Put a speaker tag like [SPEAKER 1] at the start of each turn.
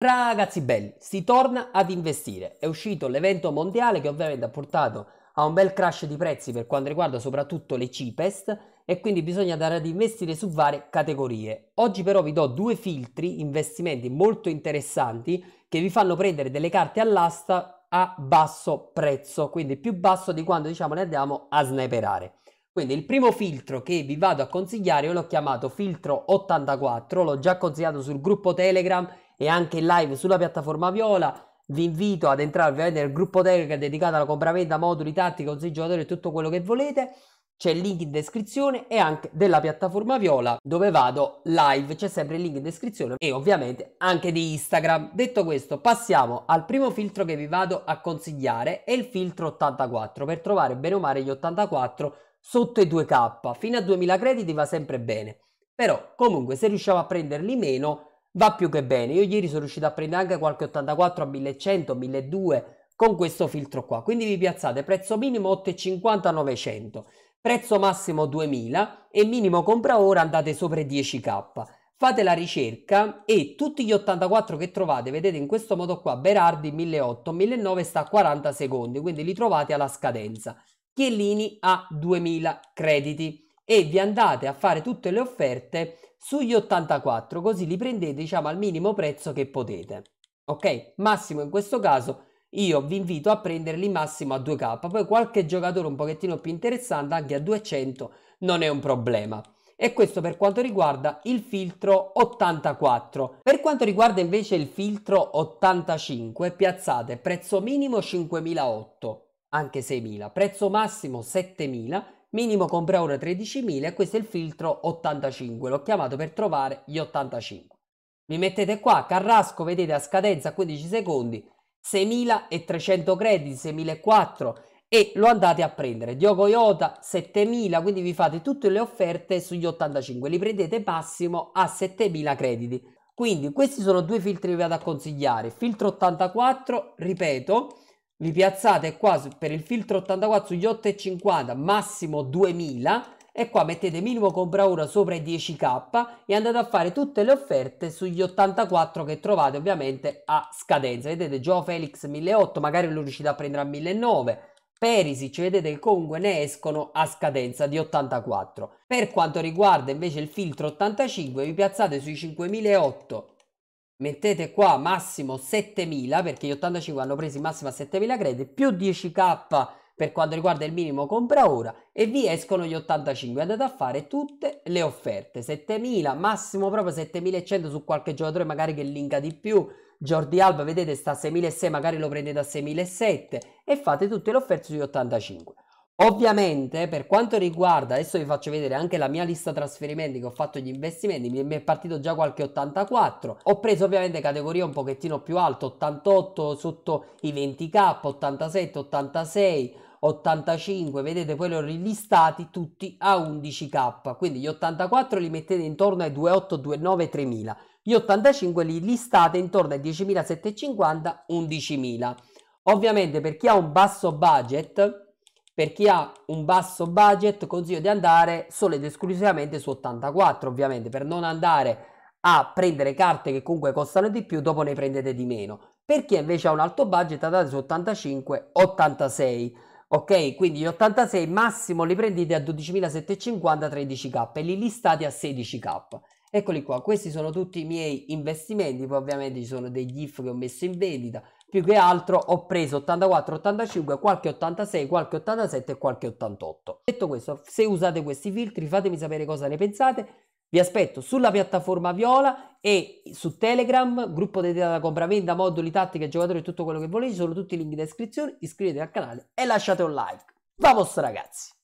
[SPEAKER 1] Ragazzi belli, si torna ad investire. È uscito l'evento mondiale che ovviamente ha portato a un bel crash di prezzi per quanto riguarda soprattutto le cheapest e quindi bisogna andare ad investire su varie categorie. Oggi però vi do due filtri investimenti molto interessanti che vi fanno prendere delle carte all'asta a basso prezzo, quindi più basso di quando diciamo ne andiamo a sniperare. Quindi il primo filtro che vi vado a consigliare, io l'ho chiamato filtro 84, l'ho già consigliato sul gruppo Telegram e anche in live sulla piattaforma Viola. Vi invito ad entrare ovviamente nel gruppo Telegram dedicato alla compravendita, moduli, tattiche, consigli giocatori e tutto quello che volete. C'è il link in descrizione e anche della piattaforma Viola dove vado live. C'è sempre il link in descrizione e ovviamente anche di Instagram. Detto questo, passiamo al primo filtro che vi vado a consigliare. È il filtro 84 per trovare bene o male gli 84 sotto i 2K. Fino a 2000 crediti va sempre bene. Però comunque se riusciamo a prenderli meno va più che bene. Io ieri sono riuscito a prendere anche qualche 84 a 1100, 1200 con questo filtro qua. Quindi vi piazzate prezzo minimo 8,50 900, prezzo massimo 2000 e minimo compra ora andate sopra i 10k. Fate la ricerca e tutti gli 84 che trovate, vedete in questo modo qua, Berardi 1008, 1009 sta a 40 secondi, quindi li trovate alla scadenza. Chiellini a 2000 crediti e vi andate a fare tutte le offerte sugli 84, così li prendete diciamo al minimo prezzo che potete. Ok? Massimo in questo caso io vi invito a prenderli massimo a 2k, poi qualche giocatore un pochettino più interessante anche a 200 non è un problema. E questo per quanto riguarda il filtro 84. Per quanto riguarda invece il filtro 85, piazzate prezzo minimo 5008, anche 6000, prezzo massimo 7000 minimo compra ora 13.000 e questo è il filtro 85, l'ho chiamato per trovare gli 85. Mi mettete qua, Carrasco, vedete a scadenza 15 secondi, 6.300 crediti, 6.400 e lo andate a prendere. Diogo Iota 7.000, quindi vi fate tutte le offerte sugli 85, li prendete massimo a 7.000 crediti. Quindi questi sono due filtri che vi vado a consigliare, filtro 84, ripeto, vi piazzate qua per il filtro 84 sugli 8,50 massimo 2000 e qua mettete minimo compra ora sopra i 10k e andate a fare tutte le offerte sugli 84 che trovate ovviamente a scadenza vedete Joe Felix 1008 magari lo riuscite a prendere a 1009 Perisic vedete che comunque ne escono a scadenza di 84 per quanto riguarda invece il filtro 85 vi piazzate sui 5008 mettete qua massimo 7000 perché gli 85 hanno preso massimo massima 7000 crediti più 10k per quanto riguarda il minimo compra ora e vi escono gli 85 andate a fare tutte le offerte 7000 massimo proprio 7100 su qualche giocatore magari che linka di più Jordi Alba vedete sta a 6.600 magari lo prendete a 6.700 e fate tutte le offerte sugli 85 Ovviamente, per quanto riguarda, adesso vi faccio vedere anche la mia lista trasferimenti che ho fatto gli investimenti, mi è partito già qualche 84. Ho preso ovviamente categorie un pochettino più alte, 88 sotto i 20k, 87, 86, 85, vedete poi li ho rilistati tutti a 11k, quindi gli 84 li mettete intorno ai 28, 29, 3000. Gli 85 li listate intorno ai 10.750, 11.000. Ovviamente per chi ha un basso budget per chi ha un basso budget consiglio di andare solo ed esclusivamente su 84 ovviamente per non andare a prendere carte che comunque costano di più dopo ne prendete di meno per chi invece ha un alto budget andate su 85 86 ok quindi gli 86 massimo li prendete a 12.750 13k e li listate a 16k eccoli qua questi sono tutti i miei investimenti poi ovviamente ci sono degli if che ho messo in vendita più che altro ho preso 84, 85, qualche 86, qualche 87 e qualche 88. Detto questo, se usate questi filtri fatemi sapere cosa ne pensate. Vi aspetto sulla piattaforma Viola e su Telegram, gruppo dedicato alla compravendita, moduli, tattiche, giocatori e tutto quello che volete. Ci sono tutti i link in descrizione. Iscrivetevi al canale e lasciate un like. Vamos ragazzi!